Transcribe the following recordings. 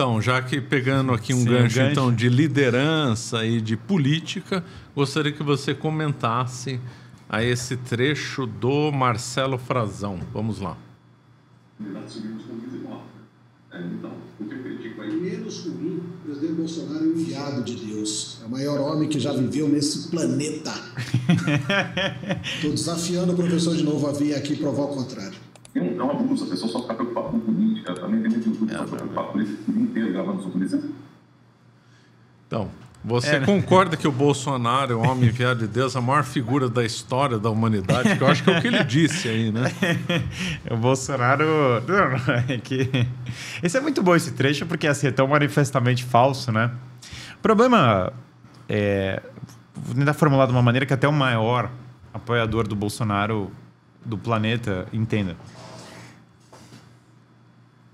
Então, já que pegando aqui um Sim, gancho, gancho então de liderança e de política, gostaria que você comentasse a esse trecho do Marcelo Frazão. Vamos lá. Então, o que eu Menos ruim, o presidente Bolsonaro é um enviado de Deus. É o maior homem que já viveu nesse planeta. Estou desafiando o professor de novo a vir aqui provar o contrário. É uma abuso, a pessoa só fica preocupada com política. Também tem muito YouTube que está preocupado com isso o dia inteiro gravando sobre isso. Então, você é, né? concorda que o Bolsonaro é um homem enviado de Deus, a maior figura da história da humanidade? Que eu acho que é o que ele disse aí, né? o Bolsonaro. Não, não, é que. Esse é muito bom esse trecho, porque assim, é tão manifestamente falso, né? O problema é. Vou tentar formular de uma maneira que até o maior apoiador do Bolsonaro do planeta entenda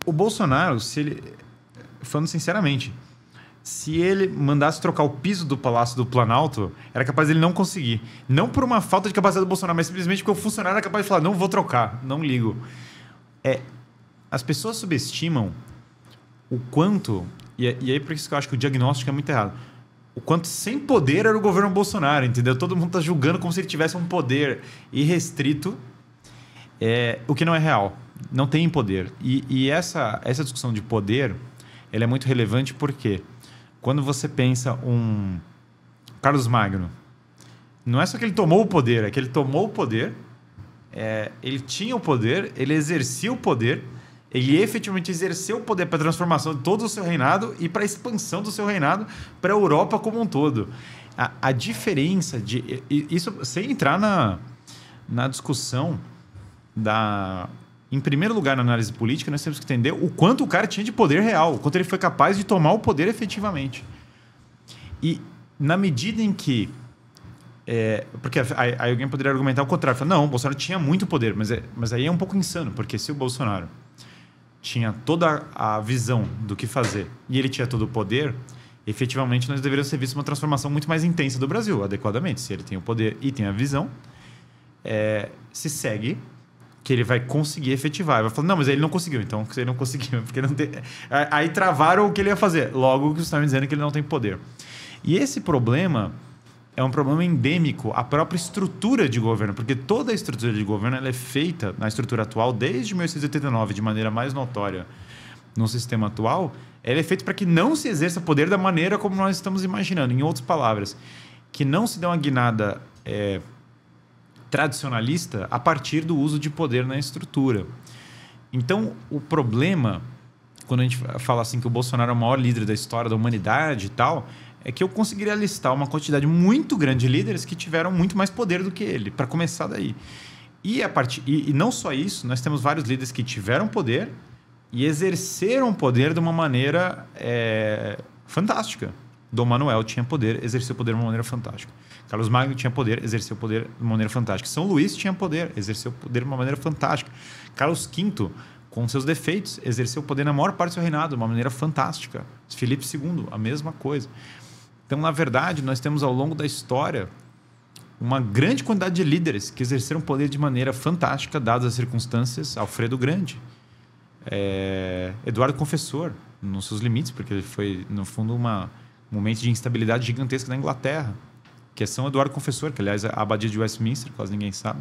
o Bolsonaro, se ele. Falando sinceramente, se ele mandasse trocar o piso do Palácio do Planalto, era capaz dele não conseguir. Não por uma falta de capacidade do Bolsonaro, mas simplesmente porque o funcionário era capaz de falar: não vou trocar, não ligo. É, as pessoas subestimam o quanto. E, é, e aí é por isso que eu acho que o diagnóstico é muito errado. O quanto sem poder era o governo Bolsonaro, entendeu? Todo mundo está julgando como se ele tivesse um poder irrestrito, é, o que não é real não tem poder. E, e, essa, essa discussão de poder ela é muito relevante porque quando você pensa um Carlos Magno, não é só que ele tomou o poder, é que ele tomou o poder, é, ele tinha o poder, ele exercia o poder, ele efetivamente exerceu o poder para a transformação de todo o seu reinado e para a expansão do seu reinado para a Europa como um todo. A, a diferença de. Isso sem entrar na, na discussão da em primeiro lugar, na análise política, nós temos que entender o quanto o cara tinha de poder real, o quanto ele foi capaz de tomar o poder efetivamente. E na medida em que. É, porque aí, aí, alguém poderia argumentar o contrário. Falar, não, o Bolsonaro tinha muito poder, mas, é, mas aí é um pouco insano, porque se o Bolsonaro tinha toda a visão do que fazer e ele tinha todo o poder, efetivamente nós deveríamos ter visto uma transformação muito mais intensa do Brasil, adequadamente. Se ele tem o poder e tem a visão, é, se segue que ele vai conseguir efetivar. Ele vai falar, não, mas ele não conseguiu, então ele não conseguiu, porque não tem... Aí travaram o que ele ia fazer. Logo que está me dizendo que ele não tem poder. E esse problema é um problema endêmico à própria estrutura de governo, porque toda a estrutura de governo é feita na estrutura atual desde 1889 de maneira mais notória no sistema atual, ela é feita para que não se exerça poder da maneira como nós estamos imaginando. Em outras palavras, que não se dê uma guinada é, tradicionalista a partir do uso de poder na estrutura. Então, o problema, quando a gente fala assim que o Bolsonaro é o maior líder da história da humanidade e tal, é que eu conseguiria listar uma quantidade muito grande de líderes que tiveram muito mais poder do que ele, para começar daí. E, a partir e, e não só isso, nós temos vários líderes que tiveram poder e exerceram poder de uma maneira é, fantástica. Dom Manuel tinha poder, exerceu poder de uma maneira fantástica. Carlos Magno tinha poder, exerceu poder de uma maneira fantástica. São Luís tinha poder, exerceu poder de uma maneira fantástica. Carlos V, com seus defeitos, exerceu poder na maior parte do seu reinado de uma maneira fantástica. Felipe II, a mesma coisa. Então, na verdade, nós temos ao longo da história uma grande quantidade de líderes que exerceram poder de maneira fantástica, dadas as circunstâncias. Alfredo Grande, é... Eduardo Confessor, nos seus limites, porque ele foi, no fundo, uma, um momento de instabilidade gigantesca na Inglaterra que é São Eduardo Confessor, que aliás é a abadia de Westminster, quase ninguém sabe.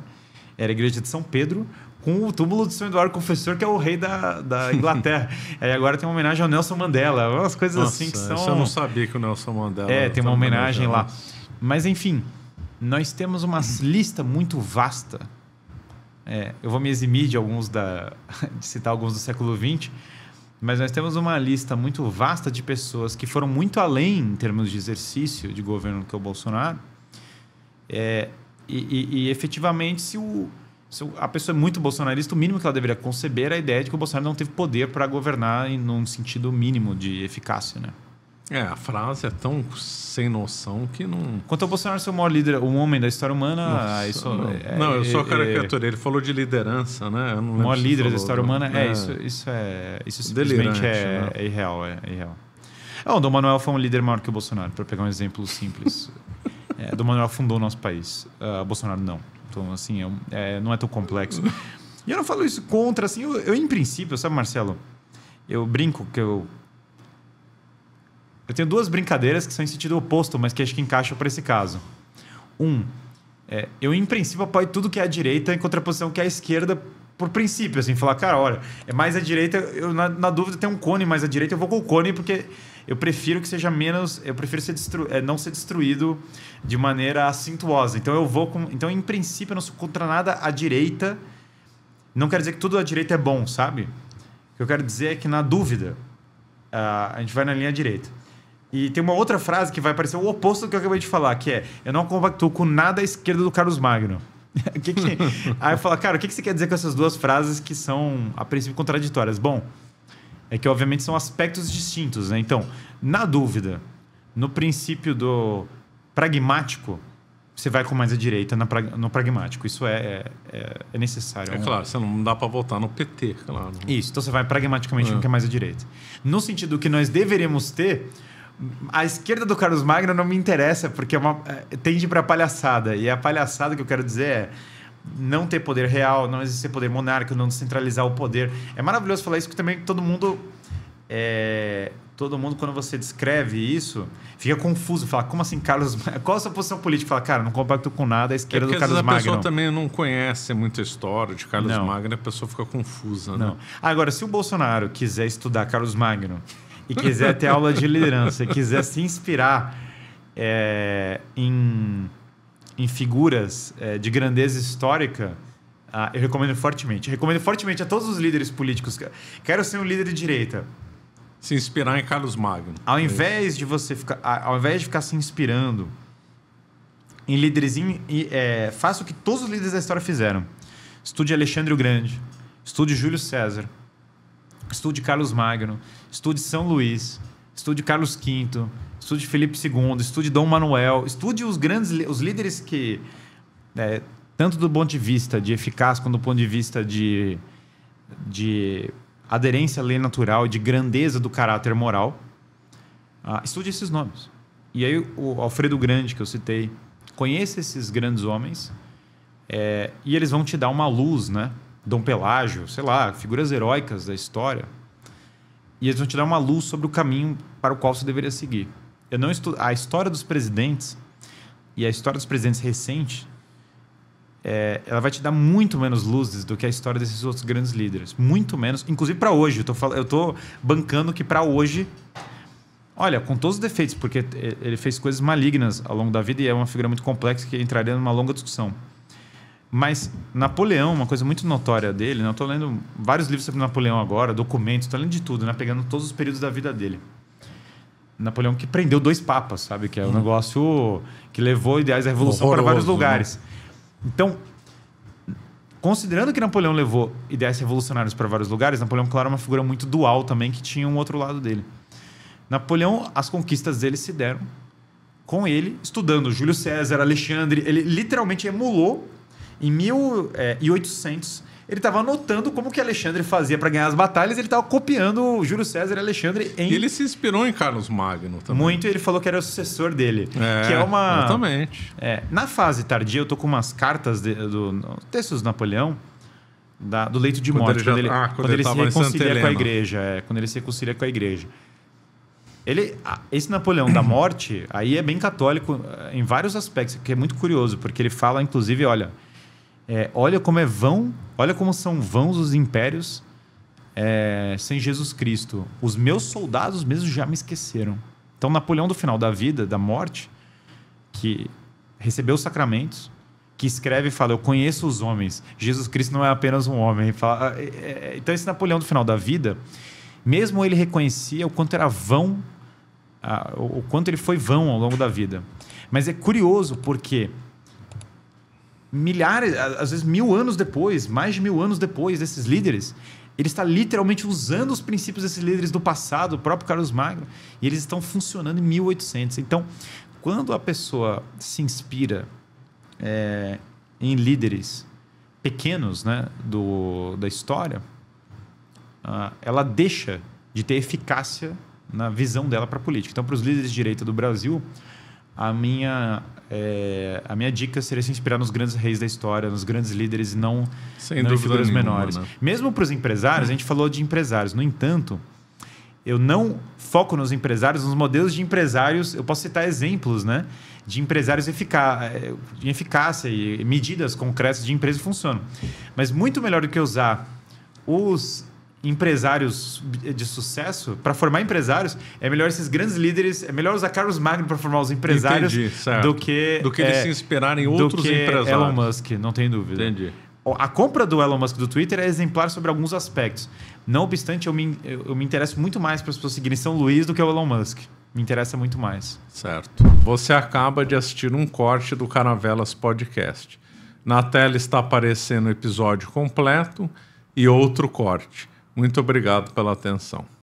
Era a igreja de São Pedro, com o túmulo de São Eduardo Confessor, que é o rei da, da Inglaterra. Aí agora tem uma homenagem ao Nelson Mandela, umas coisas Nossa, assim que são. Eu não sabia que o Nelson Mandela. É, tem uma homenagem lá. Mas enfim, nós temos uma lista muito vasta. É, eu vou me eximir de alguns da. de citar alguns do século XX, mas nós temos uma lista muito vasta de pessoas que foram muito além em termos de exercício de governo que é o Bolsonaro. É, e, e, e, efetivamente, se, o, se a pessoa é muito bolsonarista, o mínimo que ela deveria conceber é a ideia de que o Bolsonaro não teve poder para governar em um sentido mínimo de eficácia. Né? É, a frase é tão sem noção que não. Quanto ao Bolsonaro ser o maior líder, um homem da história humana. Nossa, é isso, não, é, não, eu sou a é- caricatura. É, ele falou de liderança, né? Eu não o maior líder da história humana. É, é, isso, isso é. Isso simplesmente né? é, irreal. É irreal. Oh, o Dom Manuel foi um líder maior que o Bolsonaro, para pegar um exemplo simples. é, Dom Manuel fundou o nosso país. Uh, Bolsonaro não. Então, assim, não é tão complexo. E eu não falo isso contra, assim. Eu, eu em princípio, sabe, Marcelo? Eu brinco que eu eu tenho duas brincadeiras que são em sentido oposto, mas que acho que encaixam para esse caso. Um, é, eu em princípio apoio tudo que é a direita em contraposição que é a esquerda por princípio, assim, falar, cara, olha, é mais a direita, eu na, na, dúvida tem um cone mais à direita, eu vou com o cone porque eu prefiro que seja menos, eu prefiro ser destru, é, não ser destruído de maneira acintuosa. Então eu vou com, então em princípio eu não sou contra nada à direita. Não quer dizer que tudo à direita é bom, sabe? O que eu quero dizer é que na dúvida, ah, a gente vai na linha direita. E tem uma outra frase que vai parecer o oposto do que eu acabei de falar, que é: Eu não compactuo com nada à esquerda do Carlos Magno. que que... Aí eu falo, cara, o que, que você quer dizer com essas duas frases que são, a princípio, contraditórias? Bom, é que obviamente são aspectos distintos, né? Então, na dúvida, no princípio do pragmático, você vai com mais a direita no pragmático. Isso é, é, é, é necessário. É claro, você não dá para votar no PT, claro. Isso, então você vai pragmaticamente é. que é mais a direita. No sentido que nós deveríamos ter a esquerda do Carlos Magno não me interessa, porque é uma, é, tende para palhaçada. E a palhaçada que eu quero dizer é não ter poder real, não existir poder monárquico, não descentralizar o poder. É maravilhoso falar isso, porque também todo mundo. É, todo mundo, quando você descreve isso, fica confuso. Fala, como assim, Carlos? Qual a sua posição política? Fala, cara, não compacto com nada, a esquerda é do Carlos Magno. A pessoa também não conhece muita história de Carlos não. Magno, a pessoa fica confusa. Né? Não. Né? Agora, se o Bolsonaro quiser estudar Carlos Magno e quiser ter aula de liderança, quiser se inspirar é, em, em figuras é, de grandeza histórica, ah, eu recomendo fortemente. Eu recomendo fortemente a todos os líderes políticos. Quero ser um líder de direita. Se inspirar em Carlos Magno. Ao é invés é de você ficar, ao invés de ficar se inspirando em líderes, é, faça o que todos os líderes da história fizeram. Estude Alexandre o Grande, estude Júlio César, Estude Carlos Magno, estude São Luís, estude Carlos V, estude Felipe II, estude Dom Manuel, estude os grandes os líderes que, é, tanto do ponto de vista de eficácia quanto do ponto de vista de, de aderência à lei natural, de grandeza do caráter moral, ah, estude esses nomes. E aí o Alfredo Grande, que eu citei, conheça esses grandes homens é, e eles vão te dar uma luz, né? Dom Pelágio, sei lá, figuras heróicas da história. E eles vão te dar uma luz sobre o caminho para o qual você deveria seguir. Eu não estu... A história dos presidentes e a história dos presidentes recente, é... ela vai te dar muito menos luzes do que a história desses outros grandes líderes. Muito menos. Inclusive para hoje. Eu tô, fal... eu tô bancando que para hoje Olha, com todos os defeitos, porque é, ele fez coisas malignas ao longo da vida e é uma figura muito complexa que entraria numa longa discussão. Mas Napoleão, uma coisa muito notória dele, né? eu estou lendo vários livros sobre Napoleão agora, documentos, estou lendo de tudo, né? pegando todos os períodos da vida dele. Napoleão que prendeu dois papas, sabe? Que é um hum. negócio que levou ideais da revolução para vários né? lugares. Né? Então, considerando que Napoleão levou ideais revolucionários para vários lugares, Napoleão, claro, é uma figura muito dual também, que tinha um outro lado dele. Napoleão, as conquistas dele se deram com ele estudando Júlio César, Alexandre. Ele literalmente emulou em 1800, é, ele estava anotando como que Alexandre fazia para ganhar as batalhas, ele estava copiando Júlio César e Alexandre em. ele se inspirou em Carlos Magno também. Muito, ele falou que era o sucessor dele. É, que é uma. Exatamente. É, na fase tardia, eu tô com umas cartas de, do textos Napoleão. Da, do leito de quando morte, ele já, quando ele, ah, quando, quando ele, ele se reconcilia com a igreja. É, quando ele se reconcilia com a igreja. Ele, esse Napoleão da morte, aí é bem católico eh, em vários aspectos, que é muito curioso, porque ele fala, inclusive, olha, é, olha como é vão, olha como são vãos os impérios é, sem Jesus Cristo. Os meus soldados mesmo já me esqueceram. Então Napoleão do final da vida, da morte, que recebeu os sacramentos, que escreve e fala: Eu conheço os homens. Jesus Cristo não é apenas um homem. É, é, é. Então, esse Napoleão do final da vida, mesmo ele reconhecia o quanto era vão, o quanto ele foi vão ao longo da vida. Mas é curioso porque milhares, às vezes mil anos depois, mais de mil anos depois desses líderes, ele está literalmente usando os princípios desses líderes do passado, o próprio Carlos Magno, e eles estão funcionando em 1800. Então, quando a pessoa se inspira é, em líderes pequenos né, do, da história, ela deixa de ter eficácia na visão dela para a política. Então, para os líderes de direita do Brasil, a minha é, a minha dica seria se inspirar nos grandes reis da história, nos grandes líderes e não, Sem não em figuras nenhuma, menores. Né? Mesmo para os empresários, a gente falou de empresários. No entanto, eu não foco nos empresários, nos modelos de empresários. Eu posso citar exemplos, né? De empresários de é, eficácia e medidas concretas de empresa funcionam. Mas muito melhor do que usar os empresários de sucesso, para formar empresários, é melhor esses grandes líderes, é melhor usar Carlos Magno para formar os empresários Entendi, do que do que eles é, se inspirarem em outros que empresários. Elon Musk, não tem dúvida. Entendi. A compra do Elon Musk do Twitter é exemplar sobre alguns aspectos. Não obstante, eu me, eu me interesso muito mais para as pessoas seguirem São Luís do que o Elon Musk. Me interessa muito mais. Certo. Você acaba de assistir um corte do Caravelas Podcast. Na tela está aparecendo o episódio completo e outro corte. Muito obrigado pela atenção.